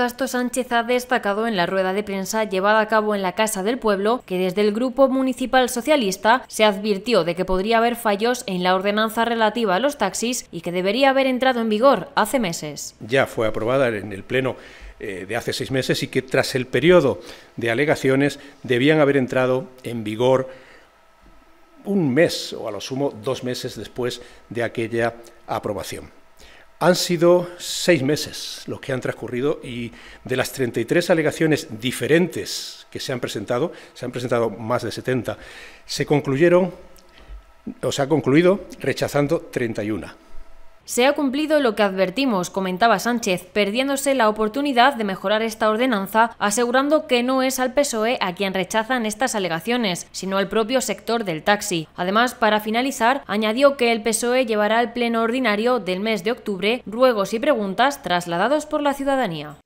Castro Sánchez ha destacado en la rueda de prensa llevada a cabo en la Casa del Pueblo que desde el Grupo Municipal Socialista se advirtió de que podría haber fallos en la ordenanza relativa a los taxis y que debería haber entrado en vigor hace meses. Ya fue aprobada en el Pleno eh, de hace seis meses y que tras el periodo de alegaciones debían haber entrado en vigor un mes o a lo sumo dos meses después de aquella aprobación. Han sido seis meses los que han transcurrido y de las 33 alegaciones diferentes que se han presentado, se han presentado más de 70, se concluyeron, o se ha concluido rechazando 31. Se ha cumplido lo que advertimos, comentaba Sánchez, perdiéndose la oportunidad de mejorar esta ordenanza, asegurando que no es al PSOE a quien rechazan estas alegaciones, sino al propio sector del taxi. Además, para finalizar, añadió que el PSOE llevará al pleno ordinario del mes de octubre ruegos y preguntas trasladados por la ciudadanía.